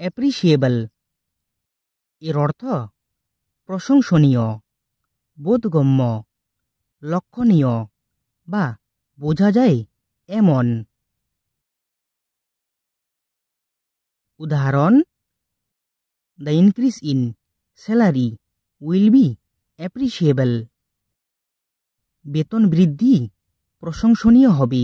appreciable এর অর্থ প্রশংসনীয় বোধগম্য লক্ষণীয় বা বোঝা যায় এমন উদাহরণ the increase in salary will be appreciable বেতন বৃদ্ধি প্রশংসনীয় হবে